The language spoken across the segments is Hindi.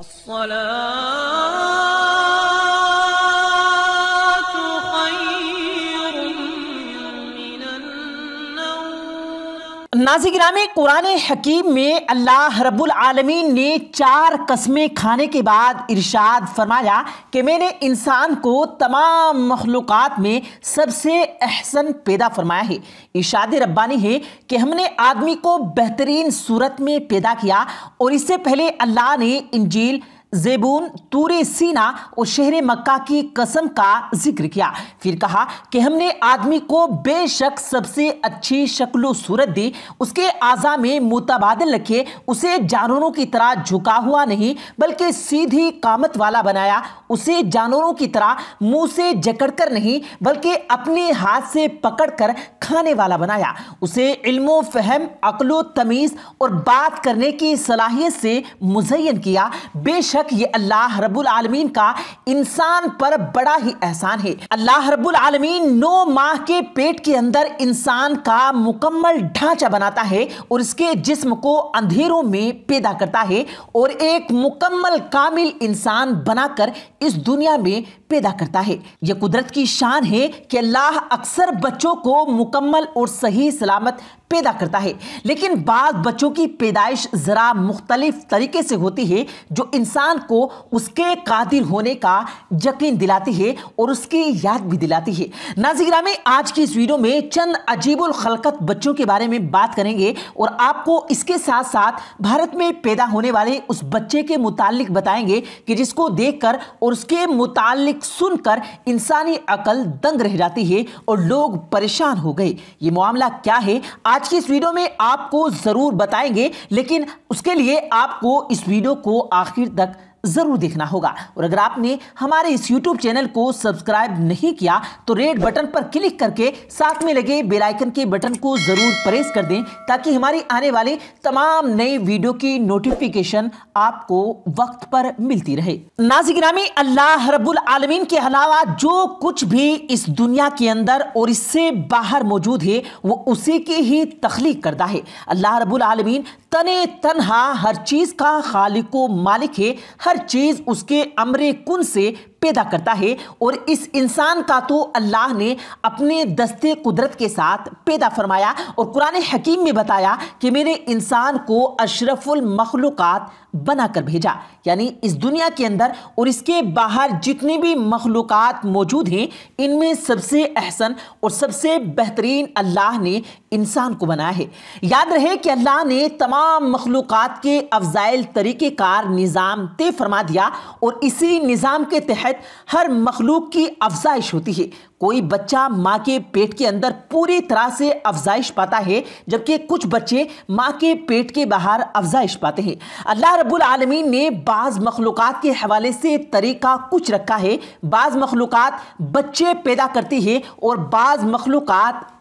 الصلاه नाजिक नामे कुरान हकीम में अल्लाह रब्बुल आलमीन ने चार कस्में खाने के बाद इरशाद फरमाया कि मैंने इंसान को तमाम मखलूक़ में सबसे अहसन पैदा फरमाया है इर्शाद रब्बानी है कि हमने आदमी को बेहतरीन सूरत में पैदा किया और इससे पहले अल्लाह ने इंजील जेबून तूरे सीना और शहर मक्का की कसम का जिक्र किया फिर कहा कि हमने आदमी को बेशक सबसे अच्छी शक्ल सूरत दी उसके आज़ा में मुतबादल रखे उसे जानवरों की तरह झुका हुआ नहीं बल्कि सीधी कामत वाला बनाया उसे जानवरों की तरह मुंह से जकड़ कर नहीं बल्कि अपने हाथ से पकड़ कर खाने वाला बनाया उसे इल्मो फहम अकलो तमीज़ और बात करने की सलाहियत से मुजयन किया बेशक बेशक ये अल्लाह रब्बुल आलमीन का इंसान पर बड़ा ही एहसान है अल्लाह रब्बुल आलमीन नौ माह के पेट के अंदर इंसान का मुकम्मल ढांचा बनाता है और इसके जिस्म को अंधेरों में पैदा करता है और एक मुकम्मल कामिल इंसान बनाकर इस दुनिया में पैदा करता है यह कुदरत की शान है कि अल्लाह अक्सर बच्चों को मुकम्मल और सही सलामत पैदा करता है लेकिन बाद बच्चों की पैदाइश ज़रा मुख्तलिफ तरीके से होती है जो इंसान को उसके कादिर होने का यकीन दिलाती है और उसकी याद भी दिलाती है नाजिरा में आज की इस वीडियो में चंद अजीबुल खलकत बच्चों के बारे में बात करेंगे और आपको इसके साथ साथ भारत में पैदा होने वाले उस बच्चे के मुतालिक बताएंगे कि जिसको देख कर और उसके मुतालिक सुनकर इंसानी अकल दंग रह जाती है और लोग परेशान हो गए ये मामला क्या है आज आज की इस वीडियो में आपको ज़रूर बताएंगे लेकिन उसके लिए आपको इस वीडियो को आखिर तक ज़रूर देखना होगा और अगर आपने हमारे इस YouTube चैनल को सब्सक्राइब नहीं किया तो रेड बटन पर क्लिक करके साथ में लगे बेलाइकन के बटन को ज़रूर प्रेस कर दें ताकि हमारी आने वाली तमाम नई वीडियो की नोटिफिकेशन आपको वक्त पर मिलती रहे नाजिकामी अल्लाह रबुल आलमीन के अलावा जो कुछ भी इस दुनिया के अंदर और इससे बाहर मौजूद है वो उसी की ही तख्लीक करता है अल्लाह रबुल आलमीन तने तनहा हर चीज़ का खालिक मालिक है हर हर चीज़ उसके अमरे कुन से पैदा करता है और इस इंसान का तो अल्लाह ने अपने दस्ते कुदरत के साथ पैदा फरमाया और कुरान हकीम में बताया कि मैंने इंसान को अशरफुल मखलूक बनाकर भेजा यानी इस दुनिया के अंदर और इसके बाहर जितनी भी मखलूक मौजूद हैं इनमें सबसे अहसन और सबसे बेहतरीन अल्लाह ने इंसान को बनाया है याद रहे कि अल्लाह ने तमाम मखलूक के अफजाइल तरीक़ेकार निज़ाम तय फरमा दिया और इसी निज़ाम के तहत तहत हर मखलूक की अफजाइश होती है कोई बच्चा माँ के पेट के अंदर पूरी तरह से अफजाइश पाता है जबकि कुछ बच्चे माँ के पेट के बाहर अफजाइश पाते हैं अल्लाह रब्बुल आलमीन ने बाज़ मखलूक के हवाले से तरीका कुछ रखा है बाज़ मखलूक बच्चे पैदा करती है और बाज़ मखलूक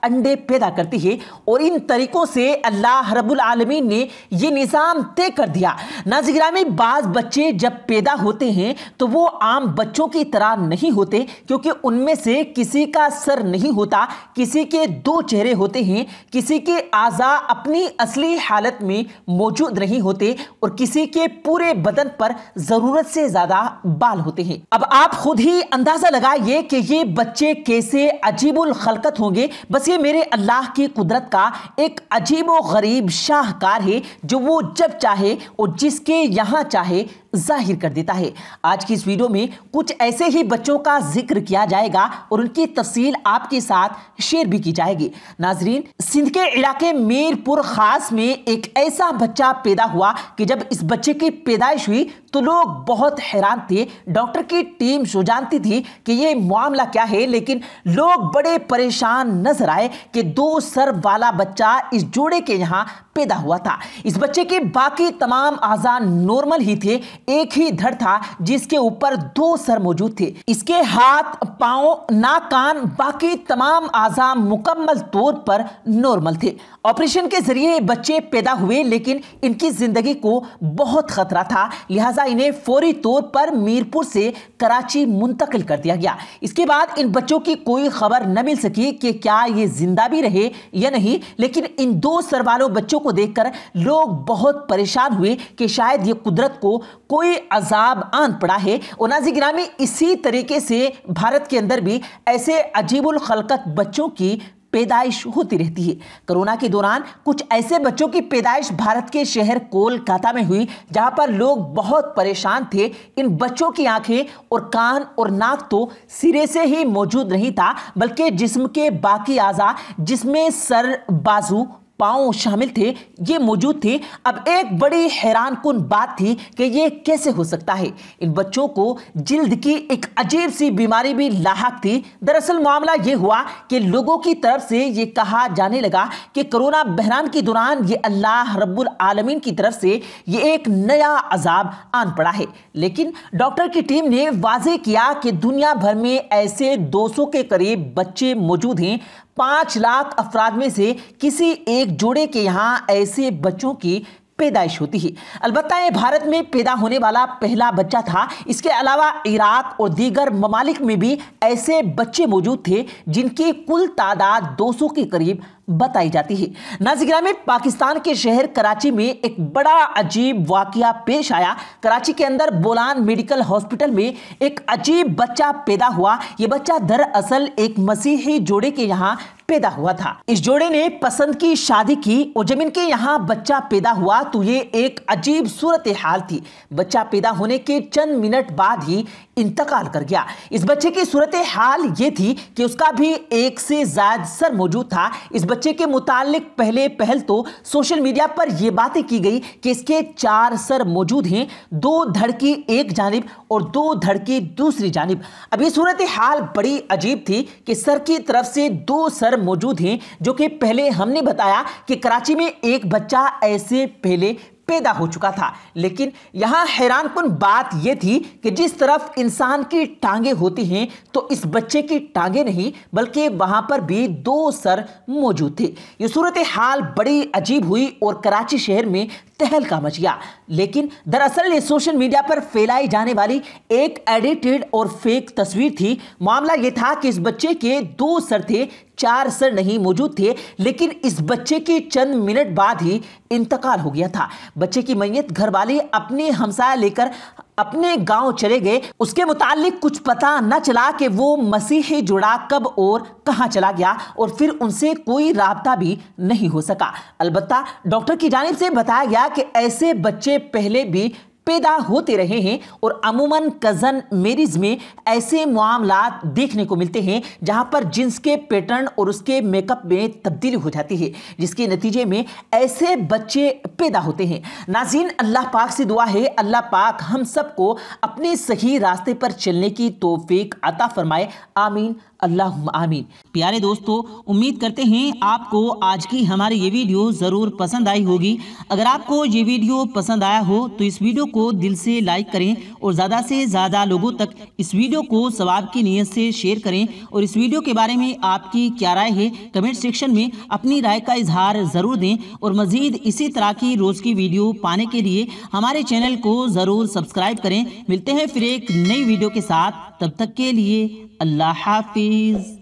अंडे पैदा करती है और इन तरीक़ों से अल्लाह रब्बुल आलमीन ने यह निज़ाम तय कर दिया नाजिग्रा में बाज़ बच्चे जब पैदा होते हैं तो वो आम बच्चों की तरह नहीं होते क्योंकि उनमें से किसी किसी का सर नहीं होता किसी के दो चेहरे होते हैं किसी के आज़ा अपनी असली हालत में मौजूद नहीं होते और किसी के पूरे बदन पर ज़रूरत से ज़्यादा बाल होते हैं अब आप खुद ही अंदाज़ा लगाइए कि ये बच्चे कैसे अजीबुल खलकत होंगे बस ये मेरे अल्लाह की कुदरत का एक अजीब गरीब शाहकार है जो वो जब चाहे और जिसके यहाँ चाहे जाहिर कर देता है आज की इस वीडियो में कुछ ऐसे ही बच्चों का जिक्र किया जाएगा और उनकी तफसील आपके साथ शेयर भी की जाएगी नाजरीन सिंध के इलाके मीरपुर खास में एक ऐसा बच्चा पैदा हुआ कि जब इस बच्चे की पैदाइश हुई तो लोग बहुत हैरान थे डॉक्टर की टीम जो जानती थी कि ये मामला क्या है लेकिन लोग बड़े परेशान नजर आए कि दो सर वाला बच्चा इस जोड़े के यहाँ पैदा हुआ था इस बच्चे के बाकी तमाम आजान नॉर्मल ही थे एक ही धड़ था जिसके ऊपर दो सर मौजूद थे इसके हाथ पाओ नाक कान बाकी तमाम आजा मुकम्मल तौर पर नॉर्मल थे ऑपरेशन के जरिए बच्चे पैदा हुए लेकिन इनकी जिंदगी को बहुत खतरा था लिहाजा इन्हें फौरी तौर पर मीरपुर से कराची मुंतकिल कर दिया गया इसके बाद इन बच्चों की कोई खबर न मिल सकी कि क्या ये जिंदा भी रहे या नहीं लेकिन इन दो सरवालों बच्चों को देखकर लोग बहुत परेशान हुए कि शायद ये कुदरत को कोई अजाब आन पड़ा है और नाजी गिरामी इसी तरीके से भारत के अंदर भी ऐसे अजीबुल खलकत बच्चों की पैदाइश होती रहती है कोरोना के दौरान कुछ ऐसे बच्चों की पैदाइश भारत के शहर कोलकाता में हुई जहां पर लोग बहुत परेशान थे इन बच्चों की आंखें और कान और नाक तो सिरे से ही मौजूद नहीं था बल्कि जिस्म के बाकी आज़ा जिसमें सर बाजू पाँव शामिल थे ये मौजूद थे अब एक बड़ी हैरान कन बात थी कि ये कैसे हो सकता है इन बच्चों को जिल्द की एक अजीब सी बीमारी भी लाक थी दरअसल मामला ये हुआ कि लोगों की तरफ से ये कहा जाने लगा कि कोरोना बहरान के दौरान ये अल्लाह रब्बुल आलमीन की तरफ से ये एक नया अजाब आन पड़ा है लेकिन डॉक्टर की टीम ने वाजे किया कि दुनिया भर में ऐसे दो के करीब बच्चे मौजूद हैं पांच लाख अफराद में से किसी एक जोड़े के यहाँ ऐसे बच्चों की पैदाइश होती है अलबत् भारत में पैदा होने वाला पहला बच्चा था इसके अलावा इराक और दीगर ममालिक में भी ऐसे बच्चे मौजूद थे जिनकी कुल तादाद 200 के करीब बताई जाती है नाजिग्रा में पाकिस्तान के शहर कराची में एक बड़ा अजीब वाकया पेश आया कराची के अंदर बोलान मेडिकल हॉस्पिटल में एक अजीब बच्चा पैदा हुआ ये बच्चा दरअसल एक मसीही जोड़े के यहाँ पैदा हुआ था इस जोड़े ने पसंद की शादी की और जब इनके यहाँ बच्चा पैदा हुआ तो ये एक अजीब सूरत हाल थी बच्चा पैदा होने के चंद मिनट बाद ही इंतकाल कर गया इस बच्चे की सूरत हाल ये थी कि उसका भी एक से ज्यादा सर मौजूद था इस बच्चे के मुतालिक पहले पहल तो सोशल मीडिया पर यह बातें की गई कि इसके चार सर मौजूद हैं दो धड़की एक जानब और दो धड़की दूसरी जानब अब ये सूरत हाल बड़ी अजीब थी कि सर की तरफ से दो सर पर मौजूद हैं जो कि पहले हमने बताया कि कराची में एक बच्चा ऐसे पहले पैदा हो चुका था लेकिन यहाँ हैरान कन बात यह थी कि जिस तरफ इंसान की टांगे होती हैं तो इस बच्चे की टांगे नहीं बल्कि वहाँ पर भी दो सर मौजूद थे ये सूरत हाल बड़ी अजीब हुई और कराची शहर में तहलका मच गया लेकिन दरअसल ये सोशल मीडिया पर फैलाई जाने वाली एक एडिटेड और फेक तस्वीर थी मामला ये था कि इस बच्चे के दो सर थे चार सर नहीं मौजूद थे लेकिन इस बच्चे के चंद मिनट बाद ही इंतकाल हो गया था बच्चे की मैयत घर वाले अपने हमसाया लेकर अपने गांव चले गए उसके मुतालिक कुछ पता न चला कि वो मसीही जुड़ा कब और कहां चला गया और फिर उनसे कोई रबता भी नहीं हो सका अलबत्ता डॉक्टर की जानब से बताया गया कि ऐसे बच्चे पहले भी पैदा होते रहे हैं और अमूमन कज़न मेरिज में ऐसे मामला देखने को मिलते हैं जहां पर जिन्स के पैटर्न और उसके मेकअप में तब्दीली हो जाती है जिसके नतीजे में ऐसे बच्चे पैदा होते हैं नाजीन अल्लाह पाक से दुआ है अल्लाह पाक हम सबको अपने सही रास्ते पर चलने की तोफीक अता फरमाए आमीन अल्लाह आमीन प्यारे दोस्तों उम्मीद करते हैं आपको आज की हमारी ये वीडियो ज़रूर पसंद आई होगी अगर आपको ये वीडियो पसंद आया हो तो इस वीडियो को को दिल से लाइक करें और ज़्यादा से ज़्यादा लोगों तक इस वीडियो को सवाब की नीयत से शेयर करें और इस वीडियो के बारे में आपकी क्या राय है कमेंट सेक्शन में अपनी राय का इजहार ज़रूर दें और मज़ीद इसी तरह की रोज़ की वीडियो पाने के लिए हमारे चैनल को ज़रूर सब्सक्राइब करें मिलते हैं फिर एक नई वीडियो के साथ तब तक के लिए अल्लाह हाफिज़